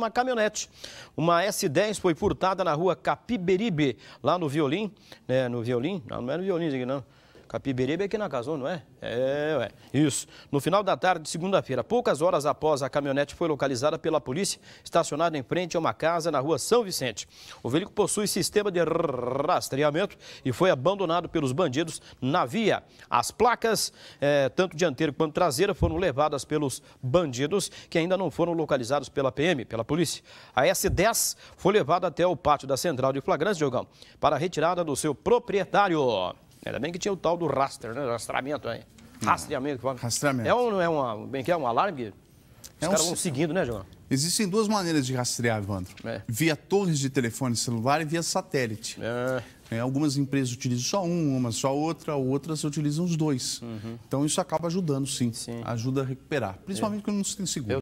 Uma caminhonete, uma S10 foi furtada na rua Capiberibe, lá no Violim, né, no Violim, não, não é no Violim, não, Capiberibe é aqui na Cazon, não é? É, ué. Isso. No final da tarde de segunda-feira, poucas horas após a caminhonete foi localizada pela polícia, estacionada em frente a uma casa na rua São Vicente. O veículo possui sistema de rastreamento e foi abandonado pelos bandidos na via. As placas, é, tanto dianteira quanto traseira, foram levadas pelos bandidos que ainda não foram localizados pela PM, pela polícia. A S10 foi levada até o pátio da central de flagrantes, jogão, para a retirada do seu proprietário. Ainda bem que tinha o tal do raster, né? Rastramento, né? Hum. Rastreamento. fala. Rastreamento. É um, é uma, bem é que é um alarme os é caras um... vão seguindo, né, João? Existem duas maneiras de rastrear, Evandro. É. Via torres de telefone celular e via satélite. É. É, algumas empresas utilizam só um, uma só outra, outras utilizam os dois. Uhum. Então isso acaba ajudando, sim. sim. Ajuda a recuperar, principalmente é. quando não se tem seguro. Eu...